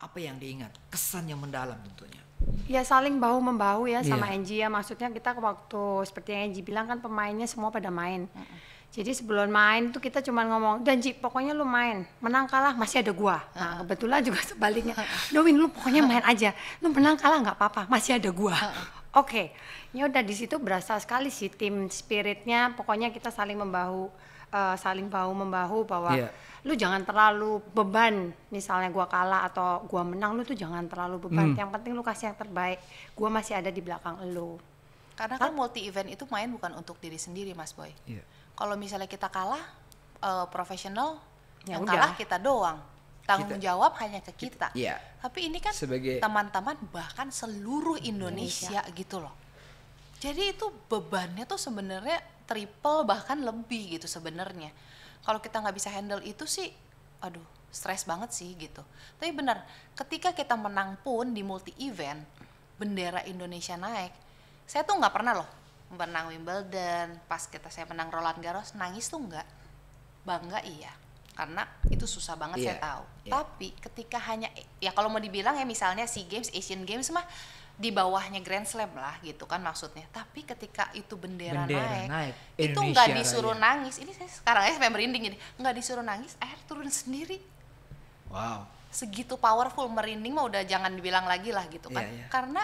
apa yang diingat kesan yang mendalam tentunya ya saling bahu membahu ya sama yeah. Angie ya maksudnya kita waktu seperti yang Angie bilang kan pemainnya semua pada main mm -hmm. jadi sebelum main tuh kita cuma ngomong dan Ji pokoknya lu main menang kalah masih ada gua nah kebetulan juga sebaliknya Dowin lu pokoknya main aja lu menang kalah nggak apa-apa masih ada gua Oke, okay. ya udah di situ berasa sekali sih tim spiritnya. Pokoknya kita saling membahu, uh, saling bahu membahu bahwa yeah. lu jangan terlalu beban. Misalnya gua kalah atau gua menang, lu tuh jangan terlalu beban. Mm. Yang penting lu kasih yang terbaik. Gua masih ada di belakang lu. Karena kan multi event itu main bukan untuk diri sendiri, Mas Boy. Yeah. Kalau misalnya kita kalah, uh, profesional ya yang udah. kalah kita doang tanggung kita. jawab hanya ke kita. Ya. Tapi ini kan teman-teman bahkan seluruh Indonesia, Indonesia gitu loh. Jadi itu bebannya tuh sebenarnya triple bahkan lebih gitu sebenarnya. Kalau kita nggak bisa handle itu sih, aduh, stres banget sih gitu. Tapi benar, ketika kita menang pun di multi event, bendera Indonesia naik. Saya tuh nggak pernah loh menang Wimbledon, pas kita saya menang Roland Garros, nangis tuh nggak. Bangga iya, karena itu susah banget yeah. saya tahu. Yeah. Tapi ketika hanya ya kalau mau dibilang ya misalnya SEA Games, Asian Games mah di bawahnya Grand Slam lah gitu kan maksudnya. Tapi ketika itu bendera, bendera naik, naik, itu nggak ya. disuruh raya. nangis. Ini saya sekarang ya sampai merinding ini. Nggak disuruh nangis, air turun sendiri. Wow. Segitu powerful merinding mah udah jangan dibilang lagi lah gitu kan. Yeah, yeah. Karena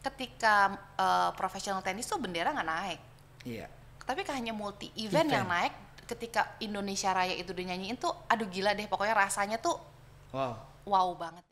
ketika uh, eh, profesional tenis tuh bendera nggak naik. Iya. Yeah. Tapi hanya multi event, event yang naik ketika Indonesia Raya itu dinyanyiin tuh aduh gila deh pokoknya rasanya tuh wow wow banget